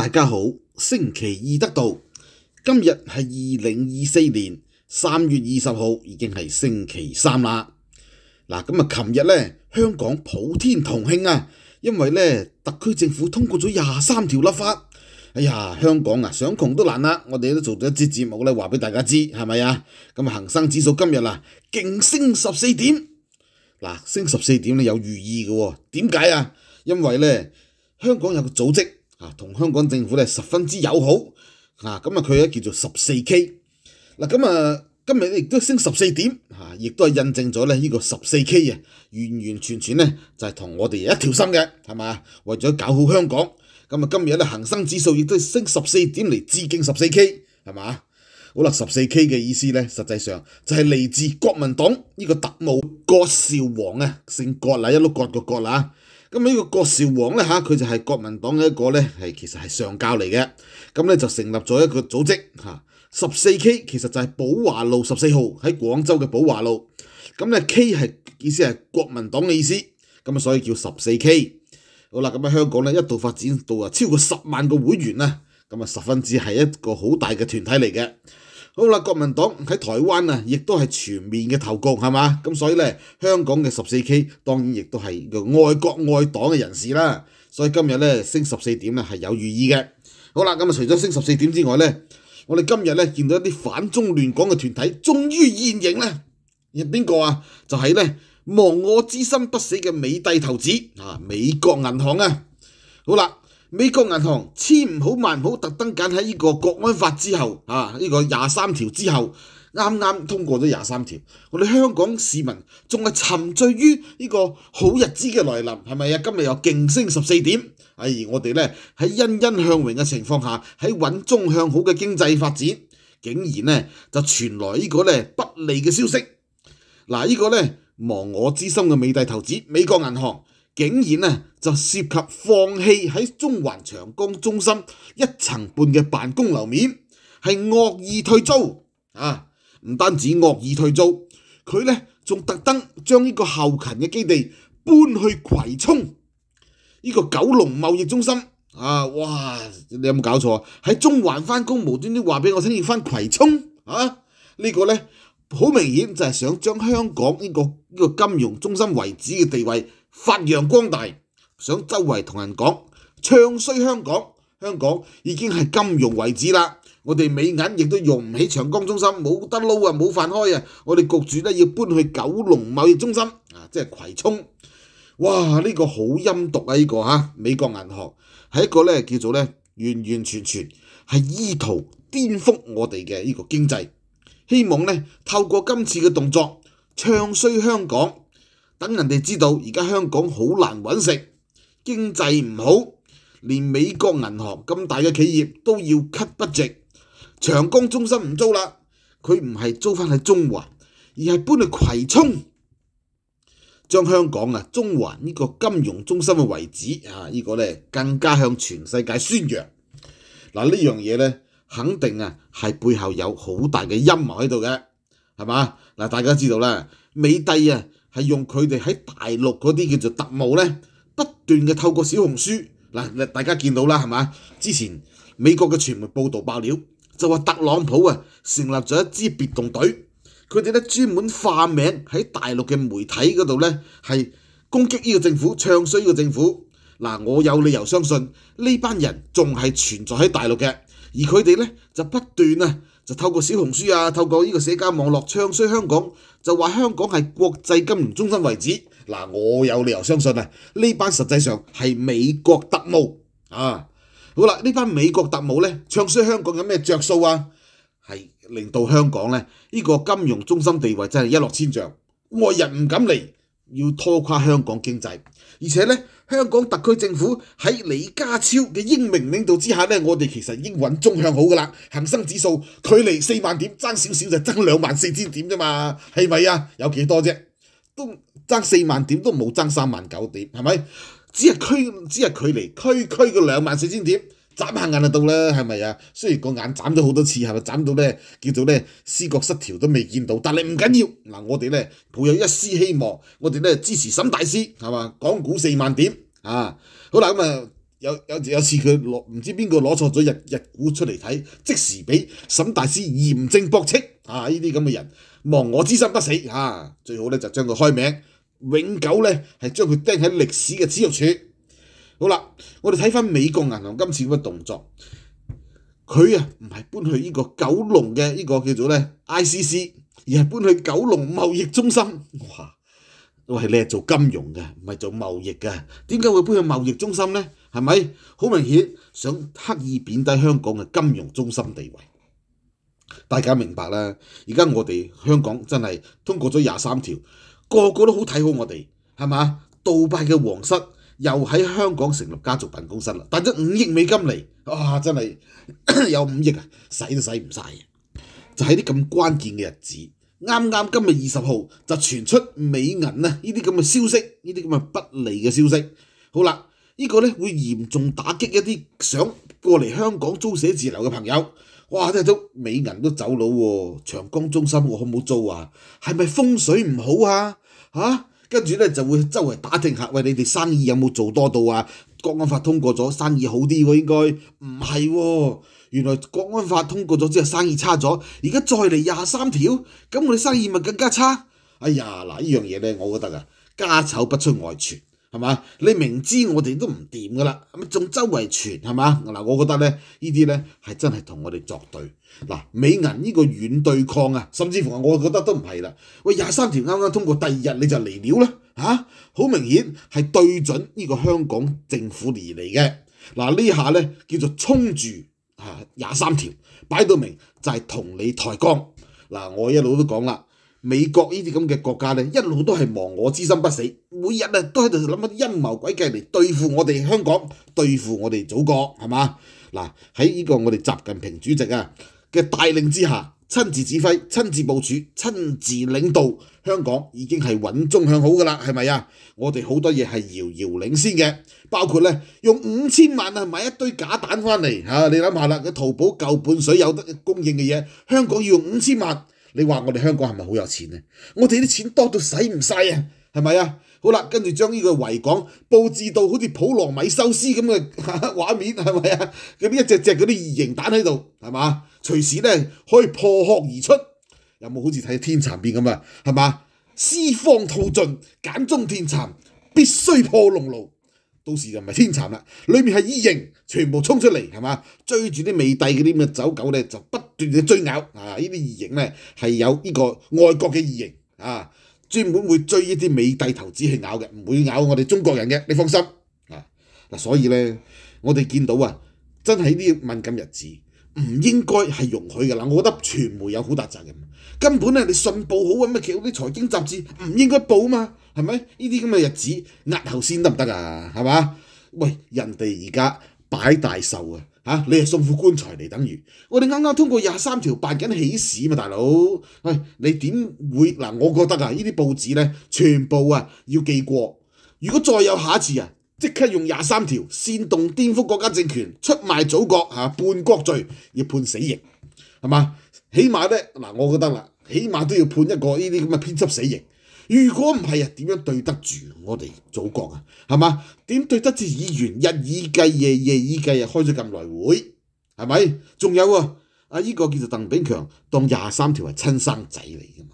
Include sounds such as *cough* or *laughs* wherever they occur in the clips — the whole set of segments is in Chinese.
大家好，星期二得到今日系二零二四年三月二十号，已经系星期三啦。嗱，咁啊，琴日咧，香港普天同庆啊，因为咧，特区政府通过咗廿三条立法。哎呀，香港啊，想穷都难啦。我哋都做咗一节节目咧，话俾大家知系咪啊？咁啊，恒生指数今日啊，劲升十四点，嗱，升十四点咧有寓意嘅，点解啊？因为咧，香港有个组织。啊，同香港政府咧十分之友好，啊，咁啊佢咧叫做十四 K，嗱咁啊今日咧亦都升十四點，啊，亦都係印證咗咧呢個十四 K 啊，完完全全咧就係同我哋一條心嘅，係嘛？為咗搞好香港，咁啊今日咧恒生指數亦都升十四點嚟致敬十四 K，係嘛？好啦，十四 K 嘅意思咧，實際上就係嚟自國民黨呢個特務郭少王啊，姓郭啦，一碌郭個郭啦。咁呢個國兆王咧嚇，佢就係國民黨嘅一個咧，係其實係上教嚟嘅。咁咧就成立咗一個組織嚇，十四 K 其實就係寶華路十四號喺廣州嘅寶華路。咁咧 K 係意思係國民黨嘅意思，咁啊所以叫十四 K。好啦，咁喺香港咧一度發展到啊超過十萬個會員啦，咁啊十分之係一個好大嘅團體嚟嘅。好啦，国民党喺台湾啊，亦都系全面嘅投共，系嘛？咁所以咧，香港嘅十四 K 当然亦都系爱国爱党嘅人士啦。所以今日咧升十四点咧系有寓意嘅。好啦，咁啊除咗升十四点之外咧，我哋今日咧见到一啲反中乱港嘅团体终于现形咧，入边个啊就系咧忘我之心不死嘅美帝头子啊，美国银行啊，好啦。美國銀行千唔好萬唔好，特登揀喺呢個國安法之後，啊呢個廿三條之後，啱啱通過咗廿三條。我哋香港市民仲係沉醉於呢個好日子嘅來臨，係咪啊？今日又勁升十四點，而我哋咧喺欣欣向榮嘅情況下，喺穩中向好嘅經濟發展，竟然咧就傳來呢個咧不利嘅消息。嗱，呢個咧忘我之心嘅美帝投資美國銀行。竟然呢就涉及放棄喺中環長江中心一層半嘅辦公樓面，係惡意退租啊！唔單止惡意退租，佢呢仲特登將呢個後勤嘅基地搬去葵涌，呢個九龍貿易中心啊！哇！你有冇搞錯？喺中環翻工，無端端話俾我聽要翻葵涌啊？呢個呢，好明顯就係想將香港呢個呢個金融中心為止嘅地位。发扬光大，想周围同人讲，唱衰香港，香港已经系金融为止啦。我哋美银亦都用唔起长江中心，冇得捞啊，冇饭开啊。我哋局主咧要搬去九龙贸易中心啊，即系葵涌。哇，呢个好阴毒啊！呢个吓，美国银行系一个咧叫做咧，完完全全系意图颠覆我哋嘅呢个经济，希望咧透过今次嘅动作唱衰香港。等人哋知道而家香港好难揾食，经济唔好，连美国银行咁大嘅企业都要咳不值，长江中心唔租啦，佢唔系租翻喺中环，而系搬去葵涌，将香港啊中环呢个金融中心嘅位置啊，呢个咧更加向全世界宣扬嗱。呢样嘢咧肯定啊系背后有好大嘅阴谋喺度嘅，系嘛嗱？大家知道啦，美帝啊！係用佢哋喺大陸嗰啲叫做特務咧，不斷嘅透過小紅書嗱，大家見到啦係嘛？之前美國嘅傳媒報道爆料，就話特朗普啊成立咗一支別動隊，佢哋咧專門化名喺大陸嘅媒體嗰度咧係攻擊呢個政府、唱衰呢個政府。嗱，我有理由相信呢班人仲係存在喺大陸嘅，而佢哋咧就不斷啊～就透過小紅書啊，透過呢個社交網絡唱衰香港，就話香港係國際金融中心為止。嗱，我有理由相信啊，呢班實際上係美國特務啊。好啦，呢班美國特務呢，唱衰香港有咩着數啊？係令到香港呢，呢個金融中心地位真係一落千丈，外人唔敢嚟，要拖垮香港經濟。而且咧，香港特區政府喺李家超嘅英明領導之下咧，我哋其實已經穩中向好噶啦。恒生指數距離四萬點爭少少就爭兩萬四千點啫嘛，係咪啊？有幾多啫？都爭四萬點都冇爭三萬九點，係咪？只係區，只係距離區區個兩萬四千點。眨下眼就到啦，系咪啊？雖然個眼眨咗好多次，係咪眨到咧？叫做咧視覺失調都未見到，但係唔緊要。嗱，我哋咧抱有一絲希望，我哋咧支持沈大師，係嘛？港股四萬點啊！好啦，咁啊有有有時佢攞唔知邊個攞錯咗日日股出嚟睇，即時俾沈大師嚴正駁斥啊！呢啲咁嘅人，望我之心不死啊！最好咧就將佢開名，永久咧係將佢釘喺歷史嘅恥辱處。好啦，我哋睇翻美國銀行今次嘅動作，佢啊唔系搬去呢個九龍嘅呢個叫做咧 ICC，而系搬去九龍貿易中心。哇！我係你係做金融嘅，唔係做貿易嘅，點解會搬去貿易中心咧？係咪？好明顯想刻意貶低香港嘅金融中心地位。大家明白啦。而家我哋香港真係通過咗廿三條，個個都好睇好我哋，係嘛？杜拜嘅皇室。又喺香港成立家族辦公室啦，帶咗五億美金嚟，哇！真係 *coughs* 有五億啊，使都使唔晒。就喺啲咁關鍵嘅日子，啱啱今日二十號就傳出美銀啊呢啲咁嘅消息，呢啲咁嘅不利嘅消息。好啦，呢個咧會嚴重打擊一啲想過嚟香港租寫字樓嘅朋友。哇！真係都美銀都走佬喎，長江中心我好租啊，係咪風水唔好啊？嚇！跟住咧就會周圍打聽下，喂，你哋生意有冇做多到啊？國安法通過咗，生意好啲喎應該。唔係喎，原來國安法通過咗之後生意差咗，而家再嚟廿三條，咁我哋生意咪更加差？哎呀嗱，呢樣嘢咧，我覺得啊，家醜不出外傳。系嘛？你明知我哋都唔掂噶啦，咁仲周圍傳，系嘛？嗱，我覺得咧，呢啲咧係真係同我哋作對。嗱，美銀呢個軟對抗啊，甚至乎我覺得都唔係啦。喂，廿三條啱啱通過，第二日你就嚟料啦，嚇！好明顯係對準呢個香港政府而嚟嘅。嗱，呢下咧叫做衝住嚇廿三條擺到明，就係同你抬杠。嗱，我一路都講啦。美國呢啲咁嘅國家咧，一路都係忘我之心不死，每日咧都喺度諗緊陰謀鬼計嚟對付我哋香港，對付我哋祖國，係嘛？嗱喺呢個我哋習近平主席啊嘅帶領之下，親自指揮、親自部署、親自領導，香港已經係穩中向好噶啦，係咪啊？我哋好多嘢係遙遙領先嘅，包括咧用五千萬啊買一堆假蛋翻嚟嚇，你諗下啦，個淘寶夠半水有得供應嘅嘢，香港要用五千萬。你話我哋香港係咪好有錢呢？我哋啲錢多到使唔晒啊，係咪啊？好啦，跟住將呢個维港佈置到好似普羅米修斯咁嘅 *laughs* 畫面，係咪啊？嗰啲一隻隻嗰啲異形蛋喺度，係嘛？隨時咧可以破殼而出，有冇好似睇天蚕變咁啊？係嘛？私荒兔盡，简中天蚕必須破龙牢，到時就唔係天蚕啦。裏面係異形，全部冲出嚟，係嘛？追住啲美帝嗰啲咁嘅走狗咧，就不。追咬啊！呢啲異形咧係有呢個外國嘅異形啊，專門會追呢啲美帝投資去咬嘅，唔會咬我哋中國人嘅，你放心啊！嗱，所以咧，我哋見到啊，真係呢啲敏感日子唔應該係容許嘅啦，我覺得傳媒有好大責任，根本咧你信報好咁嘅其他啲財經雜誌唔應該報啊嘛，係咪？呢啲咁嘅日子壓後先得唔得啊？係嘛？喂，人哋而家擺大壽啊！啊！你係送副棺材嚟，等於我哋啱啱通過廿三條辦緊喜事嘛，大佬。喂，你點會嗱？我覺得啊，呢啲報紙咧，全部啊要記過。如果再有下一次啊，即刻用廿三條煽動顛覆國家政權、出賣祖國嚇叛國罪，要判死刑，係嘛？起碼咧嗱，我覺得啦，起碼都要判一個呢啲咁嘅編輯死刑。如果唔系啊，点样对得住我哋祖国啊？系嘛？点对得住议员日以繼夜夜以繼日开咗咁来會？系咪？仲有啊？啊，呢个叫做邓炳强当廿三条系亲生仔嚟噶嘛？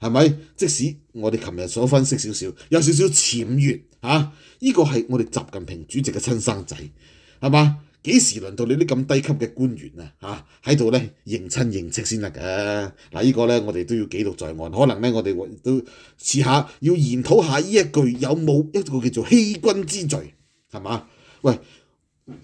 系咪？即使我哋琴日所分析少少，有少少僭越嚇，呢個係我哋習近平主席嘅親生仔，係嘛？幾時輪到你啲咁低級嘅官員啊？嚇喺度咧認親認戚先得噶。嗱依個咧我哋都要記錄在案。可能咧我哋都遲下要研討下依一句有冇一個叫做欺君之罪係嘛？喂，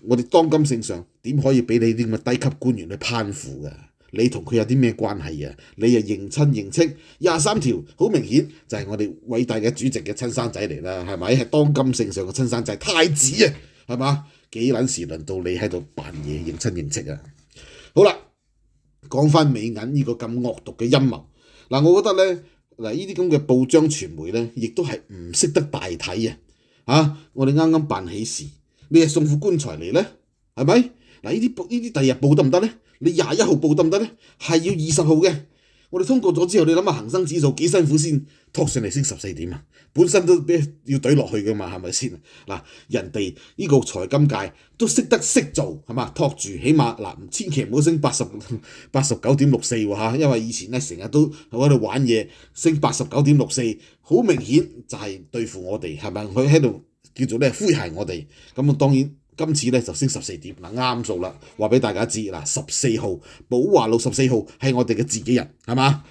我哋當今聖上點可以俾你啲咁嘅低級官員去攀附㗎？你同佢有啲咩關係啊？你啊認親認戚廿三條好明顯就係我哋偉大嘅主席嘅親生仔嚟啦，係咪？係當今聖上嘅親生仔太子啊！係嘛？幾撚時輪到你喺度扮嘢認親認戚啊！好啦，講翻美銀呢個咁惡毒嘅陰謀嗱，我覺得咧嗱，呢啲咁嘅報章傳媒咧，亦都係唔識得大體啊！嚇，我哋啱啱辦喜事，你係送副棺材嚟咧，係咪？嗱，呢啲報呢啲第二日報得唔得咧？你廿一號報得唔得咧？係要二十號嘅。我哋通過咗之後，你諗下恒生指數幾辛苦先托上嚟升十四點啊！本身都俾要懟落去噶嘛，係咪先？嗱，人哋呢個財金界都識得識做係嘛，托住起碼嗱，千祈唔好升八十 *laughs* 八十九點六四喎因為以前咧成日都喺度玩嘢，升八十九點六四，好明顯就係對付我哋係咪？佢喺度叫做咧灰蝦我哋咁啊，當然。今次咧就升十四點，嗱啱數啦。話俾大家知，嗱十四號寶華路十四號係我哋嘅自己人，係嘛？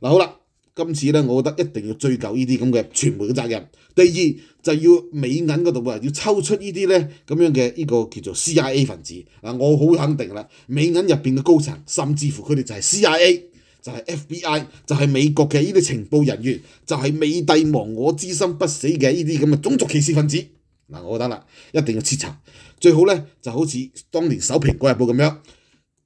嗱好啦，今次咧，我覺得一定要追究呢啲咁嘅傳媒嘅責任。第二就要美銀嗰度啊，要抽出呢啲咧咁樣嘅呢個叫做 CIA 分子。嗱，我好肯定啦，美銀入邊嘅高層，甚至乎佢哋就係 CIA，就係 FBI，就係美國嘅呢啲情報人員，就係美帝亡我之心不死嘅呢啲咁嘅種族歧視分子。嗱，我覺得啦，一定要徹查，最好咧就好似當年守蘋果日報咁樣，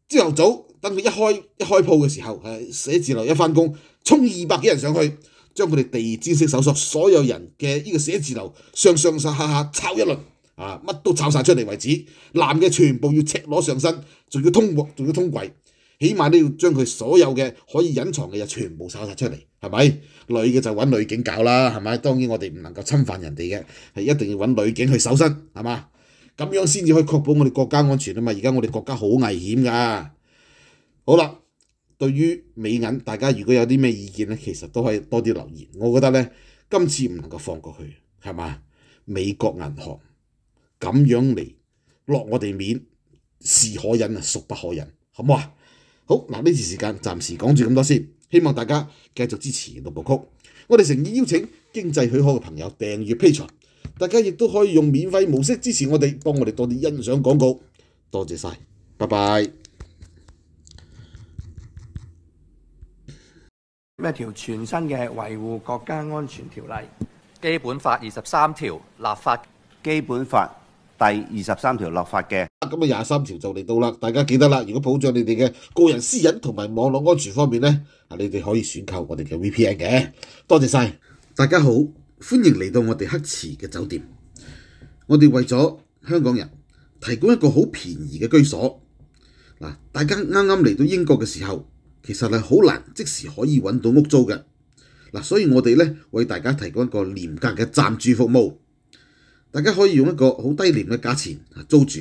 朝頭早等佢一開一開鋪嘅時候，誒寫字樓一翻工，衝二百幾人上去，將佢哋第二知識搜索所有人嘅呢個寫字樓上上下下抄一輪，啊乜都抄晒出嚟為止，男嘅全部要赤裸上身，仲要通鑊，仲要通櫃。起碼都要將佢所有嘅可以隱藏嘅嘢全部搜曬出嚟，係咪？女嘅就揾女警搞啦，係咪？當然我哋唔能夠侵犯人哋嘅，係一定要揾女警去搜身，係嘛？咁樣先至可以確保我哋國家安全啊嘛！而家我哋國家好危險噶。好啦，對於美銀，大家如果有啲咩意見咧，其實都可以多啲留言。我覺得咧，今次唔能夠放過去，係嘛？美國銀行咁樣嚟落我哋面，是可忍啊，孰不可忍？好唔好啊？好，嗱呢次時間暫時講住咁多先，希望大家繼續支持六部曲。我哋誠意邀請經濟許可嘅朋友訂閱 P n 大家亦都可以用免費模式支持我哋，幫我哋多啲欣賞廣告，多謝曬，拜拜。咩條全新嘅維護國家安全條例？基本法二十三條立法，基本法第二十三條立法嘅。咁啊，廿三条就嚟到啦！大家記得啦，如果保障你哋嘅個人私隱同埋網絡安全方面呢，啊，你哋可以選購我哋嘅 VPN 嘅。多謝晒，大家好，歡迎嚟到我哋黑池嘅酒店。我哋為咗香港人提供一個好便宜嘅居所嗱。大家啱啱嚟到英國嘅時候，其實係好難即時可以揾到屋租嘅嗱，所以我哋呢，為大家提供一個廉價嘅暫住服務，大家可以用一個好低廉嘅價錢租住。